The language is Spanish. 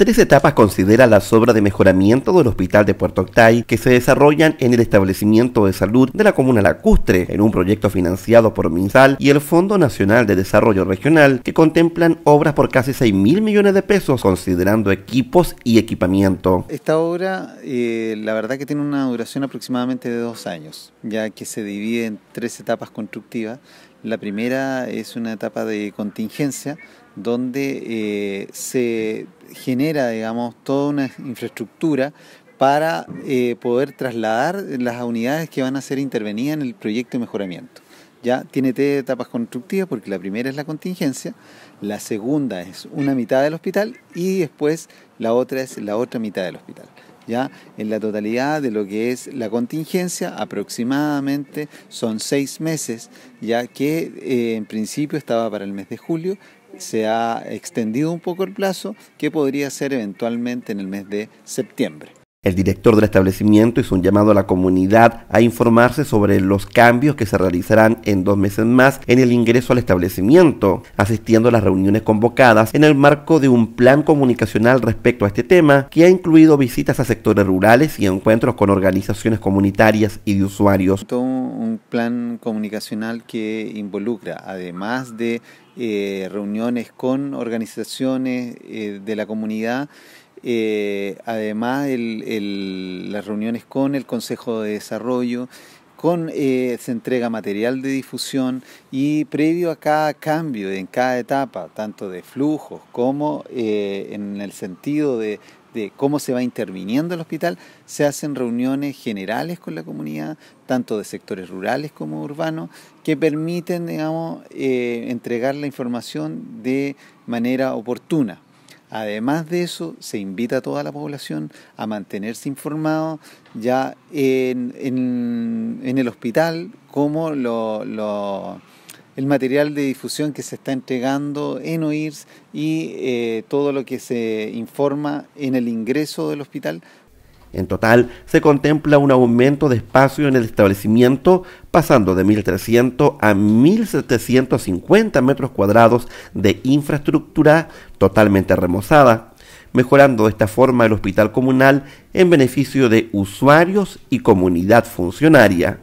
Tres etapas considera las obras de mejoramiento del Hospital de Puerto Octay que se desarrollan en el establecimiento de salud de la comuna lacustre, en un proyecto financiado por MinSal y el Fondo Nacional de Desarrollo Regional, que contemplan obras por casi 6 mil millones de pesos, considerando equipos y equipamiento. Esta obra, eh, la verdad que tiene una duración aproximadamente de dos años, ya que se divide en tres etapas constructivas la primera es una etapa de contingencia donde eh, se genera, digamos, toda una infraestructura para eh, poder trasladar las unidades que van a ser intervenidas en el proyecto de mejoramiento. Ya tiene tres etapas constructivas porque la primera es la contingencia, la segunda es una mitad del hospital y después la otra es la otra mitad del hospital. ¿ya? En la totalidad de lo que es la contingencia, aproximadamente son seis meses, ya que eh, en principio estaba para el mes de julio, se ha extendido un poco el plazo, que podría ser eventualmente en el mes de septiembre. El director del establecimiento hizo un llamado a la comunidad a informarse sobre los cambios que se realizarán en dos meses más en el ingreso al establecimiento, asistiendo a las reuniones convocadas en el marco de un plan comunicacional respecto a este tema que ha incluido visitas a sectores rurales y encuentros con organizaciones comunitarias y de usuarios. un plan comunicacional que involucra, además de eh, reuniones con organizaciones eh, de la comunidad, eh, además las reuniones con el Consejo de Desarrollo, con eh, se entrega material de difusión y previo a cada cambio en cada etapa, tanto de flujos como eh, en el sentido de, cómo se va interviniendo el hospital, se hacen reuniones generales con la comunidad, tanto de sectores rurales como urbanos, que permiten, entregar la información de manera oportuna. Además de eso, se invita a toda la población a mantenerse informado ya en, el hospital como lo, el material de difusión que se está entregando en OIRS y eh, todo lo que se informa en el ingreso del hospital en total, se contempla un aumento de espacio en el establecimiento, pasando de 1.300 a 1.750 metros cuadrados de infraestructura totalmente remozada, mejorando de esta forma el hospital comunal en beneficio de usuarios y comunidad funcionaria.